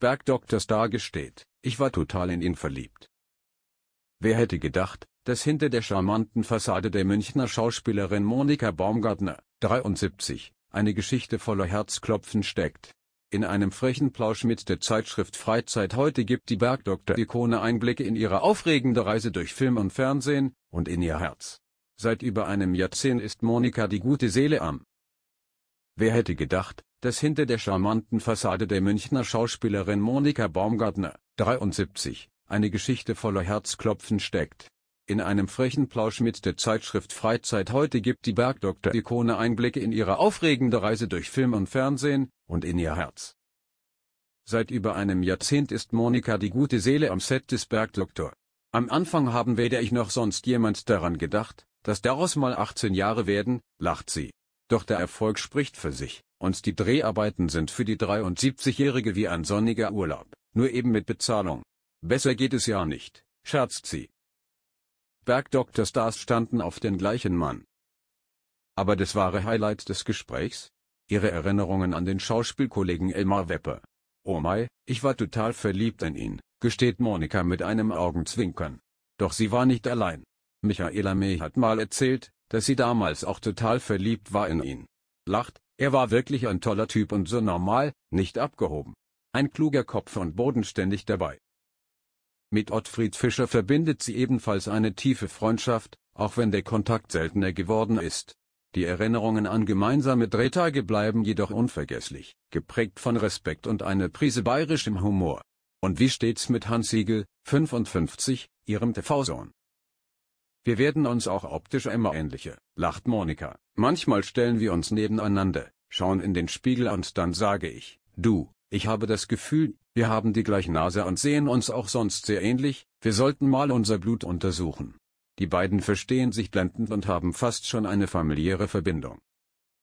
Bergdoktors dargestellt. Ich war total in ihn verliebt. Wer hätte gedacht, dass hinter der charmanten Fassade der Münchner Schauspielerin Monika Baumgartner, 73, eine Geschichte voller Herzklopfen steckt. In einem frechen Plausch mit der Zeitschrift Freizeit heute gibt die Bergdoktor-Ikone Einblicke in ihre aufregende Reise durch Film und Fernsehen und in ihr Herz. Seit über einem Jahrzehnt ist Monika die gute Seele am. Wer hätte gedacht, dass hinter der charmanten Fassade der Münchner Schauspielerin Monika Baumgartner, 73, eine Geschichte voller Herzklopfen steckt. In einem frechen Plausch mit der Zeitschrift Freizeit heute gibt die Bergdoktor-Ikone Einblicke in ihre aufregende Reise durch Film und Fernsehen und in ihr Herz. Seit über einem Jahrzehnt ist Monika die gute Seele am Set des Bergdoktor. Am Anfang haben weder ich noch sonst jemand daran gedacht, dass daraus mal 18 Jahre werden, lacht sie. Doch der Erfolg spricht für sich und die Dreharbeiten sind für die 73-Jährige wie ein sonniger Urlaub, nur eben mit Bezahlung. Besser geht es ja nicht, scherzt sie. Bergdoktor-Stars standen auf den gleichen Mann. Aber das wahre Highlight des Gesprächs? Ihre Erinnerungen an den Schauspielkollegen Elmar Wepper. Oh mein, ich war total verliebt in ihn, gesteht Monika mit einem Augenzwinkern. Doch sie war nicht allein. Michaela May hat mal erzählt, dass sie damals auch total verliebt war in ihn. Lacht, er war wirklich ein toller Typ und so normal, nicht abgehoben. Ein kluger Kopf und bodenständig dabei. Mit Ottfried Fischer verbindet sie ebenfalls eine tiefe Freundschaft, auch wenn der Kontakt seltener geworden ist. Die Erinnerungen an gemeinsame Drehtage bleiben jedoch unvergesslich, geprägt von Respekt und einer Prise bayerischem Humor. Und wie steht's mit Hans Siegel, 55, ihrem TV-Sohn? Wir werden uns auch optisch immer ähnlicher, lacht Monika. Manchmal stellen wir uns nebeneinander, schauen in den Spiegel und dann sage ich, du, ich habe das Gefühl, wir haben die gleiche Nase und sehen uns auch sonst sehr ähnlich, wir sollten mal unser Blut untersuchen. Die beiden verstehen sich blendend und haben fast schon eine familiäre Verbindung.